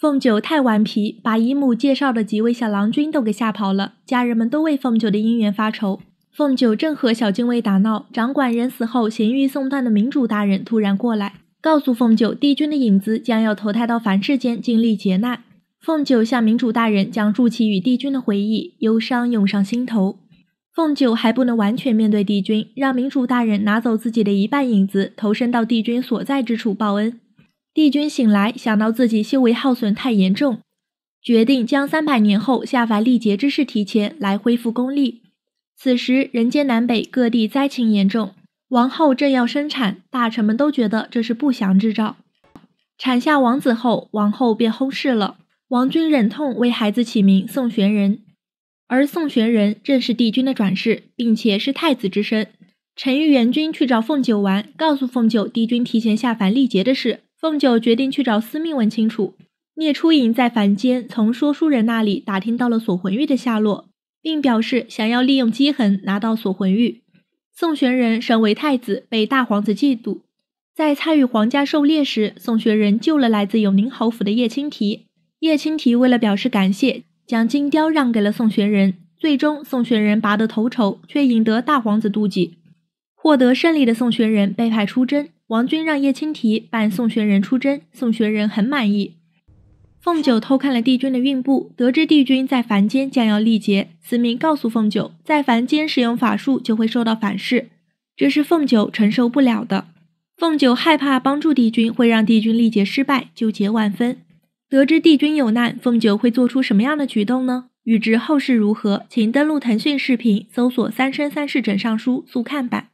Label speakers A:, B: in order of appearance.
A: 凤九太顽皮，把姨母介绍的几位小郎君都给吓跑了。家人们都为凤九的姻缘发愁。凤九正和小精卫打闹，掌管人死后行欲送断的明主大人突然过来，告诉凤九，帝君的影子将要投胎到凡世间，经历劫难。凤九向明主大人讲述起与帝君的回忆，忧伤涌上心头。凤九还不能完全面对帝君，让明主大人拿走自己的一半影子，投身到帝君所在之处报恩。帝君醒来，想到自己修为耗损太严重，决定将三百年后下凡历劫之事提前来恢复功力。此时，人间南北各地灾情严重，王后正要生产，大臣们都觉得这是不祥之兆。产下王子后，王后便薨逝了。王君忍痛为孩子起名宋玄仁，而宋玄仁正是帝君的转世，并且是太子之身。陈玉元君去找凤九玩，告诉凤九帝君提前下凡历劫的事。凤九决定去找司命问清楚。聂初影在凡间从说书人那里打听到了锁魂玉的下落，并表示想要利用姬痕拿到锁魂玉。宋玄仁身为太子，被大皇子嫉妒。在参与皇家狩猎时，宋玄仁救了来自永宁侯府的叶青提。叶青提为了表示感谢，将金雕让给了宋玄仁。最终，宋玄仁拔得头筹，却引得大皇子妒忌。获得胜利的宋玄仁被派出征。王军让叶青提扮宋玄仁出征，宋玄仁很满意。凤九偷看了帝君的孕布，得知帝君在凡间将要历劫，司命告诉凤九，在凡间使用法术就会受到反噬，这是凤九承受不了的。凤九害怕帮助帝君会让帝君历劫失败，纠结万分。得知帝君有难，凤九会做出什么样的举动呢？欲知后事如何，请登录腾讯视频搜索《三生三世枕上书》速看版。